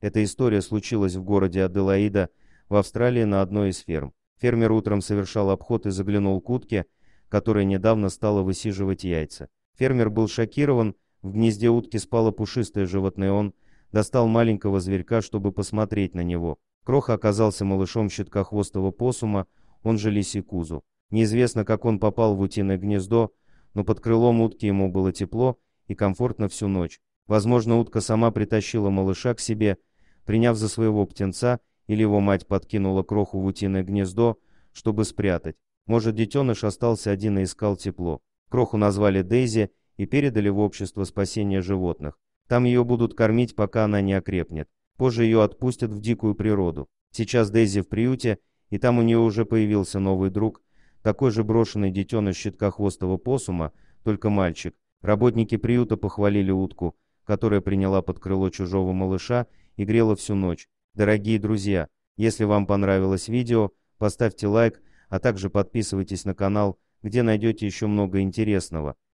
Эта история случилась в городе Аделаида в Австралии на одной из ферм. Фермер утром совершал обход и заглянул к утке, которая недавно стала высиживать яйца. Фермер был шокирован, в гнезде утки спало пушистое животное, он достал маленького зверька, чтобы посмотреть на него. Кроха оказался малышом щиткохвостого посума, он же лисикузу. Неизвестно, как он попал в утиное гнездо, но под крылом утки ему было тепло и комфортно всю ночь. Возможно, утка сама притащила малыша к себе – Приняв за своего птенца, или его мать подкинула кроху в утиное гнездо, чтобы спрятать. Может, детеныш остался один и искал тепло. Кроху назвали Дейзи и передали в общество спасения животных. Там ее будут кормить, пока она не окрепнет. Позже ее отпустят в дикую природу. Сейчас Дейзи в приюте, и там у нее уже появился новый друг, такой же брошенный детеныш щиткохвостого посума, только мальчик. Работники приюта похвалили утку, которая приняла под крыло чужого малыша и грело всю ночь. Дорогие друзья, если вам понравилось видео, поставьте лайк, а также подписывайтесь на канал, где найдете еще много интересного.